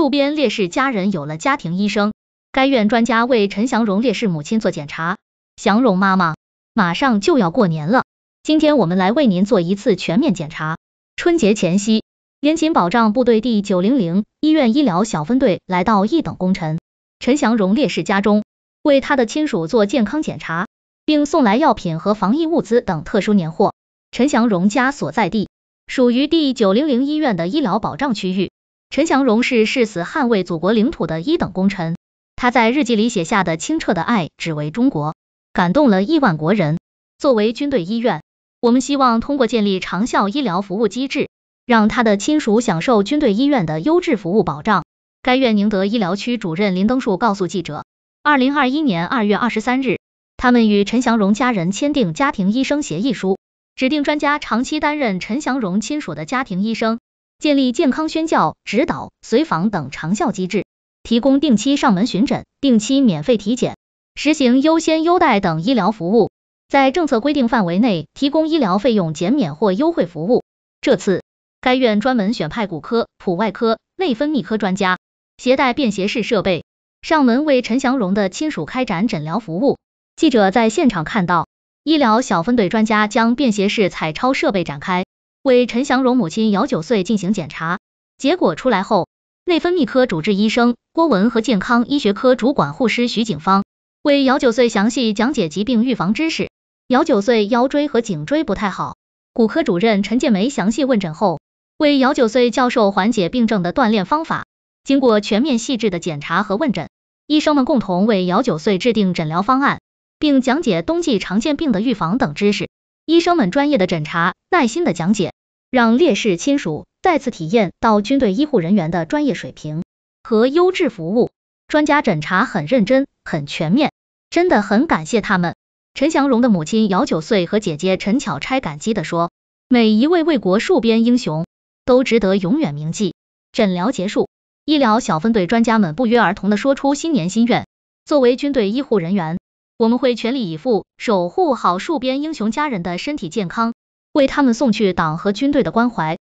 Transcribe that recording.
路边烈士家人有了家庭医生，该院专家为陈祥荣烈士母亲做检查。祥荣妈妈，马上就要过年了，今天我们来为您做一次全面检查。春节前夕，联勤保障部队第九零零医院医疗小分队来到一等功臣陈祥荣烈士家中，为他的亲属做健康检查，并送来药品和防疫物资等特殊年货。陈祥荣家所在地属于第九零零医院的医疗保障区域。陈祥荣是誓死捍卫祖国领土的一等功臣，他在日记里写下的清澈的爱，只为中国，感动了亿万国人。作为军队医院，我们希望通过建立长效医疗服务机制，让他的亲属享受军队医院的优质服务保障。该院宁德医疗区主任林登树告诉记者，二零二一年二月二十三日，他们与陈祥荣家人签订家庭医生协议书，指定专家长期担任陈祥荣亲属的家庭医生。建立健康宣教、指导、随访等长效机制，提供定期上门巡诊、定期免费体检、实行优先优待等医疗服务，在政策规定范围内提供医疗费用减免或优惠服务。这次，该院专门选派骨科、普外科、内分泌科专家，携带便携式设备，上门为陈祥荣的亲属开展诊疗服务。记者在现场看到，医疗小分队专家将便携式彩超设备展开。为陈祥荣母亲姚九岁进行检查，结果出来后，内分泌科主治医生郭文和健康医学科主管护师徐景芳为姚九岁详细讲解疾病预防知识。姚九岁腰椎和颈椎不太好，骨科主任陈建梅详细问诊后，为姚九岁教授缓解病症的锻炼方法。经过全面细致的检查和问诊，医生们共同为姚九岁制定诊疗方案，并讲解冬季常见病的预防等知识。医生们专业的诊查，耐心的讲解。让烈士亲属再次体验到军队医护人员的专业水平和优质服务，专家诊查很认真、很全面，真的很感谢他们。陈祥荣的母亲姚九岁和姐姐陈巧钗感激地说：“每一位为国戍边英雄都值得永远铭记。”诊疗结束，医疗小分队专家们不约而同地说出新年心愿：作为军队医护人员，我们会全力以赴守护好戍边英雄家人的身体健康。为他们送去党和军队的关怀。